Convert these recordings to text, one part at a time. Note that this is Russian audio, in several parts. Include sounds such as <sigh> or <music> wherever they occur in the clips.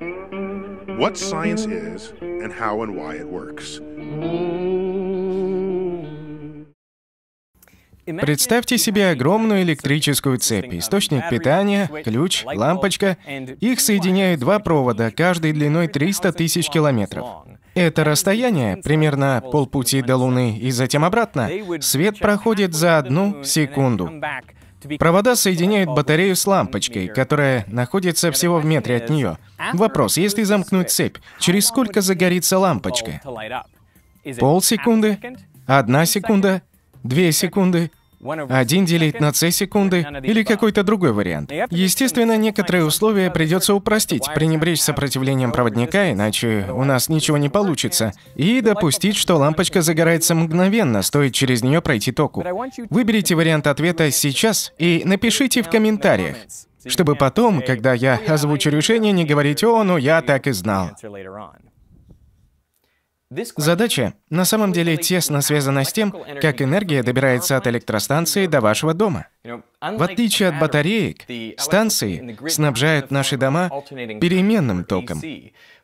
What science is and how and why it works. Представьте себе огромную электрическую цепь, источник питания, ключ, лампочка. Их соединяют два провода, каждый длиной 300 тысяч километров. Это расстояние, примерно полпути до Луны и затем обратно, свет проходит за одну секунду. Провода соединяют батарею с лампочкой, которая находится всего в метре от нее. Вопрос, если замкнуть цепь, через сколько загорится лампочка? Полсекунды? Одна секунда? Две секунды? Один делить на c секунды или какой-то другой вариант. Естественно, некоторые условия придется упростить, пренебречь сопротивлением проводника, иначе у нас ничего не получится, и допустить, что лампочка загорается мгновенно, стоит через нее пройти току. Выберите вариант ответа сейчас и напишите в комментариях, чтобы потом, когда я озвучу решение, не говорить «О, ну я так и знал». Задача на самом деле тесно связана с тем, как энергия добирается от электростанции до вашего дома. В отличие от батареек, станции снабжают наши дома переменным током.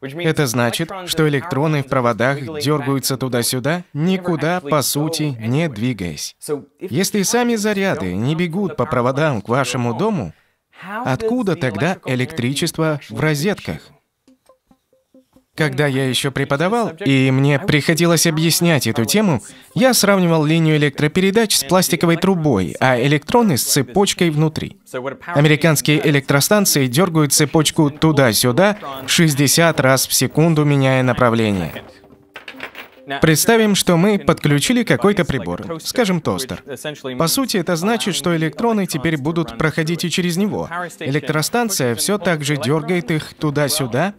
Это значит, что электроны в проводах дергаются туда-сюда, никуда, по сути, не двигаясь. Если сами заряды не бегут по проводам к вашему дому, откуда тогда электричество в розетках? Когда я еще преподавал, и мне приходилось объяснять эту тему, я сравнивал линию электропередач с пластиковой трубой, а электроны с цепочкой внутри. Американские электростанции дергают цепочку туда-сюда 60 раз в секунду, меняя направление. Представим, что мы подключили какой-то прибор, скажем, тостер. По сути, это значит, что электроны теперь будут проходить и через него. Электростанция все так же дергает их туда-сюда,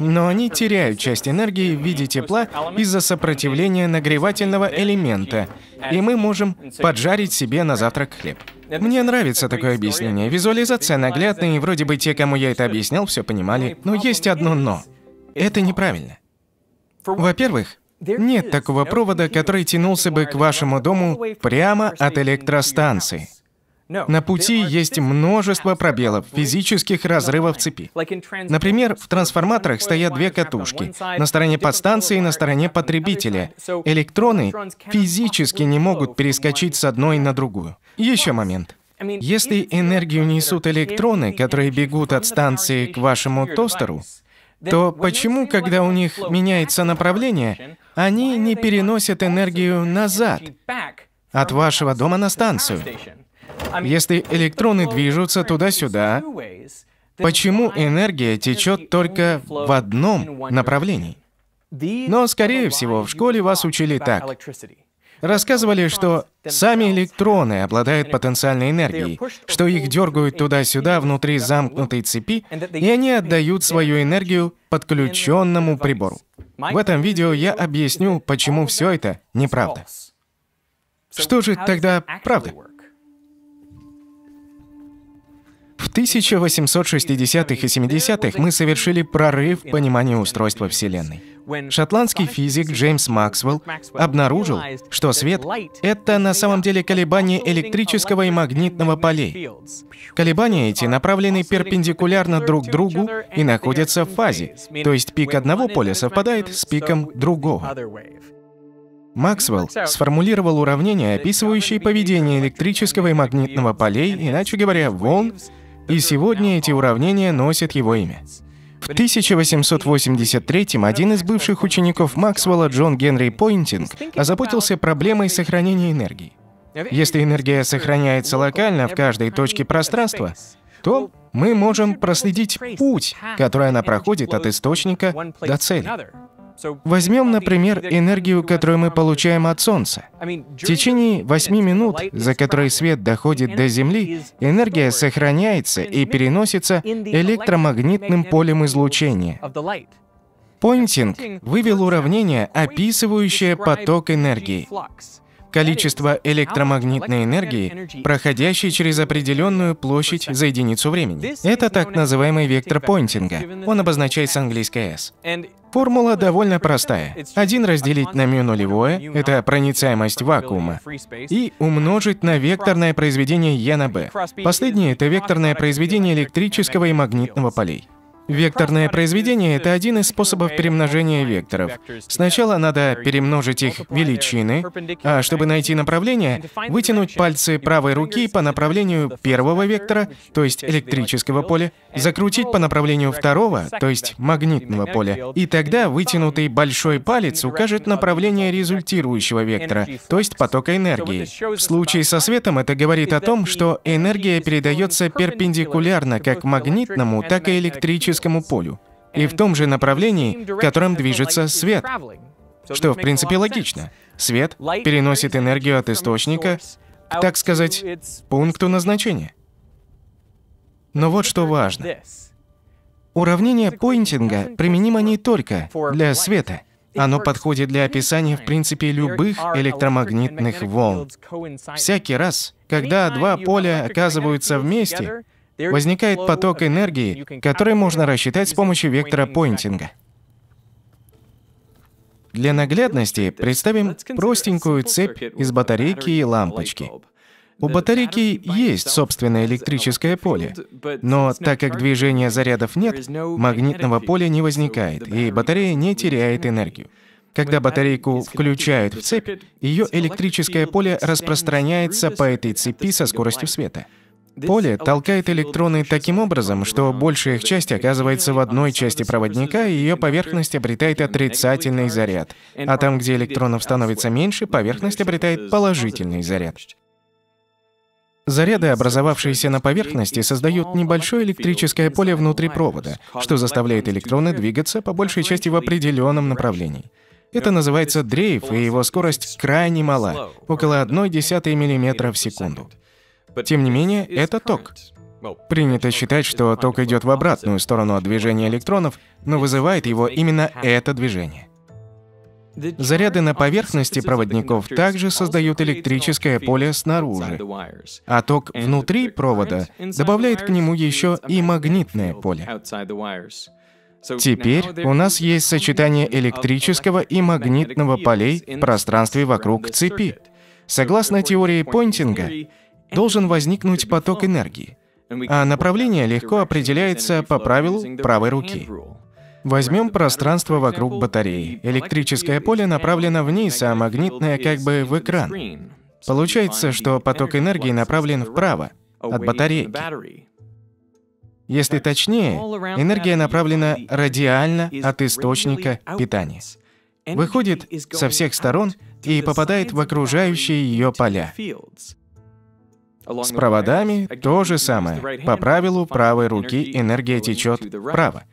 но они теряют часть энергии в виде тепла из-за сопротивления нагревательного элемента, и мы можем поджарить себе на завтрак хлеб. Мне нравится такое объяснение. Визуализация наглядная, и вроде бы те, кому я это объяснял, все понимали. Но есть одно «но». Это неправильно. Во-первых, нет такого провода, который тянулся бы к вашему дому прямо от электростанции. На пути есть множество пробелов, физических разрывов цепи. Например, в трансформаторах стоят две катушки, на стороне подстанции и на стороне потребителя. Электроны физически не могут перескочить с одной на другую. Еще момент. Если энергию несут электроны, которые бегут от станции к вашему тостеру, то почему, когда у них меняется направление, они не переносят энергию назад от вашего дома на станцию? Если электроны движутся туда-сюда, почему энергия течет только в одном направлении? Но, скорее всего, в школе вас учили так. Рассказывали, что сами электроны обладают потенциальной энергией, что их дергают туда-сюда внутри замкнутой цепи, и они отдают свою энергию подключенному прибору. В этом видео я объясню, почему все это неправда. Что же тогда правда? 1860-х и 70-х мы совершили прорыв в понимании устройства Вселенной. Шотландский физик Джеймс Максвелл обнаружил, что свет — это на самом деле колебания электрического и магнитного полей. Колебания эти направлены перпендикулярно друг другу и находятся в фазе, то есть пик одного поля совпадает с пиком другого. Максвелл сформулировал уравнения, описывающие поведение электрического и магнитного полей, иначе говоря, волн и сегодня эти уравнения носят его имя. В 1883-м один из бывших учеников Максвелла Джон Генри Пойнтинг озаботился проблемой сохранения энергии. Если энергия сохраняется локально в каждой точке пространства, то мы можем проследить путь, который она проходит от источника до цели. Возьмем, например, энергию, которую мы получаем от Солнца. В течение 8 минут, за которые свет доходит до Земли, энергия сохраняется и переносится электромагнитным полем излучения. Пойнтинг вывел уравнение, описывающее поток энергии количество электромагнитной энергии, проходящей через определенную площадь за единицу времени. Это так называемый вектор Поинтинга. Он обозначается английское S. Формула довольно простая. один разделить на μ нулевое – это проницаемость вакуума, и умножить на векторное произведение Е на B. Последнее – это векторное произведение электрического и магнитного полей. Векторное произведение — это один из способов перемножения векторов. Сначала надо перемножить их величины, а чтобы найти направление, вытянуть пальцы правой руки по направлению первого вектора, то есть электрического поля, закрутить по направлению второго, то есть магнитного поля, и тогда вытянутый большой палец укажет направление результирующего вектора, то есть потока энергии. В случае со светом это говорит о том, что энергия передается перпендикулярно как магнитному, так и электрическому электрическому полю и в том же направлении, которым движется свет, что в принципе логично. Свет переносит энергию от источника к, так сказать, пункту назначения. Но вот что важно. Уравнение Пойнтинга применимо не только для света. Оно подходит для описания, в принципе, любых электромагнитных волн. Всякий раз, когда два поля оказываются вместе, возникает поток энергии, который можно рассчитать с помощью вектора поинтинга. Для наглядности представим простенькую цепь из батарейки и лампочки. У батарейки есть собственное электрическое поле, но так как движения зарядов нет, магнитного поля не возникает, и батарея не теряет энергию. Когда батарейку включают в цепь, ее электрическое поле распространяется по этой цепи со скоростью света. Поле толкает электроны таким образом, что большая их часть оказывается в одной части проводника, и ее поверхность обретает отрицательный заряд. А там, где электронов становится меньше, поверхность обретает положительный заряд. Заряды, образовавшиеся на поверхности, создают небольшое электрическое поле внутри провода, что заставляет электроны двигаться по большей части в определенном направлении. Это называется дрейф, и его скорость крайне мала, около 0,1 мм в секунду. Тем не менее, это ток. Принято считать, что ток идет в обратную сторону от движения электронов, но вызывает его именно это движение. Заряды на поверхности проводников также создают электрическое поле снаружи, а ток внутри провода добавляет к нему еще и магнитное поле. Теперь у нас есть сочетание электрического и магнитного полей в пространстве вокруг цепи. Согласно теории Пойнтинга должен возникнуть поток энергии, а направление легко определяется по правилу правой руки. Возьмем пространство вокруг батареи. Электрическое поле направлено вниз, а магнитное как бы в экран. Получается, что поток энергии направлен вправо, от батарейки. Если точнее, энергия направлена радиально от источника питания. Выходит со всех сторон и попадает в окружающие ее поля. С проводами то же самое. По правилу правой руки энергия течет вправо.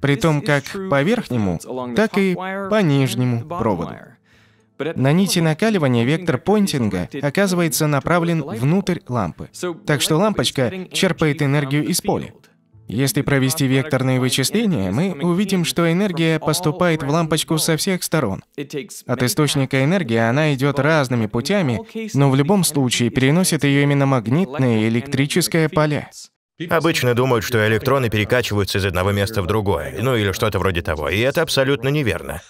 При том как по верхнему, так и по нижнему проводу. На нити накаливания вектор понтинга оказывается направлен внутрь лампы. Так что лампочка черпает энергию из поля. Если провести векторные вычисления, мы увидим, что энергия поступает в лампочку со всех сторон. От источника энергии она идет разными путями, но в любом случае переносит ее именно магнитное и электрическое поле. Обычно думают, что электроны перекачиваются из одного места в другое, ну или что-то вроде того, и это абсолютно неверно.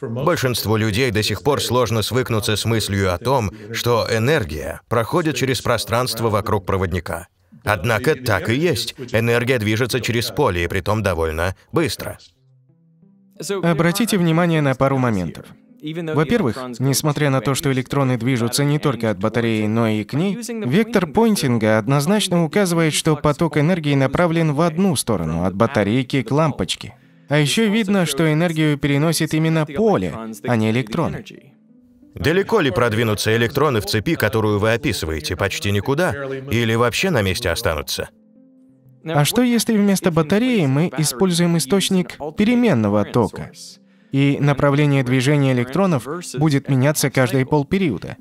Большинству людей до сих пор сложно свыкнуться с мыслью о том, что энергия проходит через пространство вокруг проводника. Однако так и есть. Энергия движется через поле, и притом довольно быстро. Обратите внимание на пару моментов. Во-первых, несмотря на то, что электроны движутся не только от батареи, но и к ней, вектор поинтинга однозначно указывает, что поток энергии направлен в одну сторону, от батарейки к лампочке. А еще видно, что энергию переносит именно поле, а не электроны. Далеко ли продвинутся электроны в цепи, которую вы описываете, почти никуда, или вообще на месте останутся? А что если вместо батареи мы используем источник переменного тока? и направление движения электронов будет меняться каждые полпериода.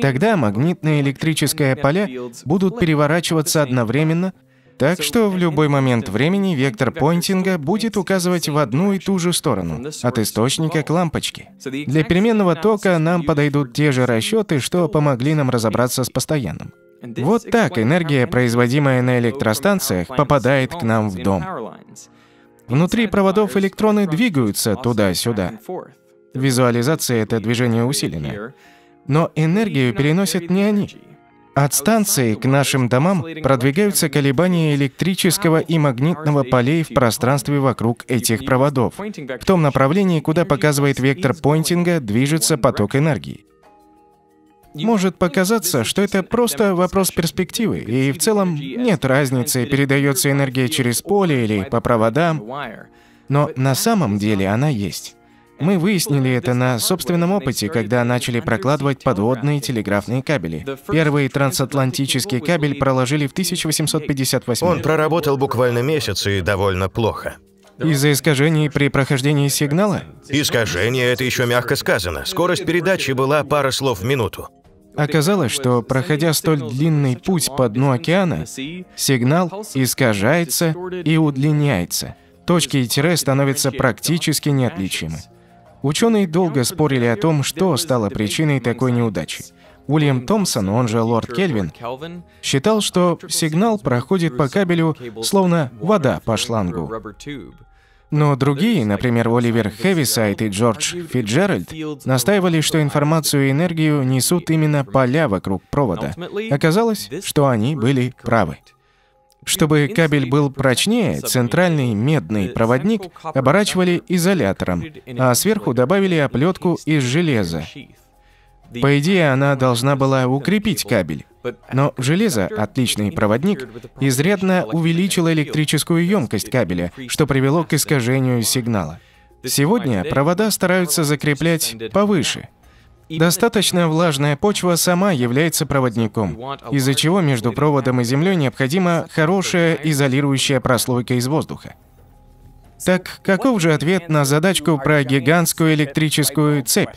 Тогда магнитные и электрическое поля будут переворачиваться одновременно, так что в любой момент времени вектор поинтинга будет указывать в одну и ту же сторону, от источника к лампочке. Для переменного тока нам подойдут те же расчеты, что помогли нам разобраться с постоянным. Вот так энергия, производимая на электростанциях, попадает к нам в дом. Внутри проводов электроны двигаются туда-сюда. Визуализация — это движение усиленное. Но энергию переносят не они. От станции к нашим домам продвигаются колебания электрического и магнитного полей в пространстве вокруг этих проводов. В том направлении, куда показывает вектор поинтинга, движется поток энергии. Может показаться, что это просто вопрос перспективы, и в целом нет разницы, передается энергия через поле или по проводам, но на самом деле она есть. Мы выяснили это на собственном опыте, когда начали прокладывать подводные телеграфные кабели. Первый трансатлантический кабель проложили в 1858. Он проработал буквально месяц и довольно плохо. Из-за искажений при прохождении сигнала? Искажение – это еще мягко сказано. Скорость передачи была пара слов в минуту. Оказалось, что, проходя столь длинный путь по дну океана, сигнал искажается и удлиняется. Точки и тире становятся практически неотличимы. Ученые долго спорили о том, что стало причиной такой неудачи. Уильям Томпсон, он же лорд Кельвин, считал, что сигнал проходит по кабелю, словно вода по шлангу. Но другие, например, Оливер Хевисайт и Джордж Фитджеральд, настаивали, что информацию и энергию несут именно поля вокруг провода. Оказалось, что они были правы. Чтобы кабель был прочнее, центральный медный проводник оборачивали изолятором, а сверху добавили оплетку из железа. По идее, она должна была укрепить кабель. Но железо, отличный проводник, изрядно увеличило электрическую емкость кабеля, что привело к искажению сигнала. Сегодня провода стараются закреплять повыше, Достаточно влажная почва сама является проводником, из-за чего между проводом и землей необходима хорошая изолирующая прослойка из воздуха. Так каков же ответ на задачку про гигантскую электрическую цепь?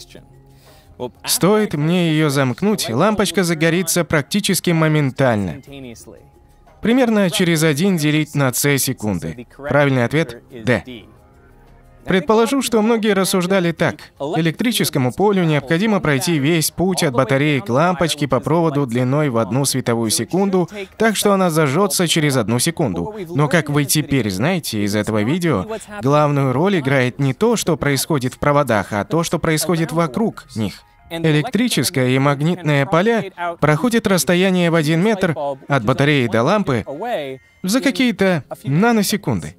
Стоит мне ее замкнуть, лампочка загорится практически моментально. Примерно через 1 делить на c секунды. Правильный ответ – D. Предположу, что многие рассуждали так. Электрическому полю необходимо пройти весь путь от батареи к лампочке по проводу длиной в одну световую секунду, так что она зажжется через одну секунду. Но как вы теперь знаете из этого видео, главную роль играет не то, что происходит в проводах, а то, что происходит вокруг них. Электрическое и магнитное поля проходят расстояние в один метр от батареи до лампы за какие-то наносекунды.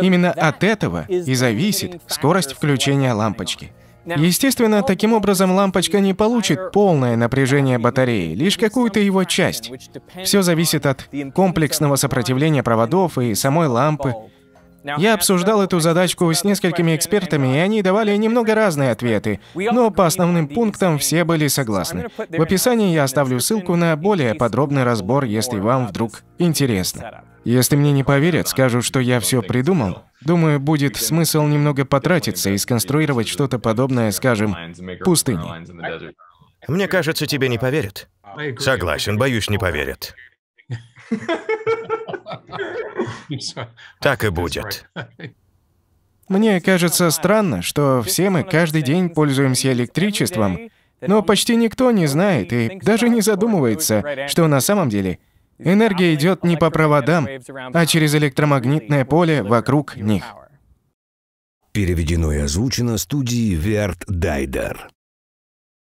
Именно от этого и зависит скорость включения лампочки. Естественно, таким образом лампочка не получит полное напряжение батареи, лишь какую-то его часть. Все зависит от комплексного сопротивления проводов и самой лампы, я обсуждал эту задачку с несколькими экспертами, и они давали немного разные ответы, но по основным пунктам все были согласны. В описании я оставлю ссылку на более подробный разбор, если вам вдруг интересно. Если мне не поверят, скажут, что я все придумал, думаю, будет смысл немного потратиться и сконструировать что-то подобное, скажем, пустыне. Мне кажется, тебе не поверят. Согласен, боюсь, не поверят. <laughs> <laughs> Так и будет. <laughs> Мне кажется странно, что все мы каждый день пользуемся электричеством, но почти никто не знает и даже не задумывается, что на самом деле энергия идет не по проводам, а через электромагнитное поле вокруг них. Переведено и озвучено студией Верт Дайдер.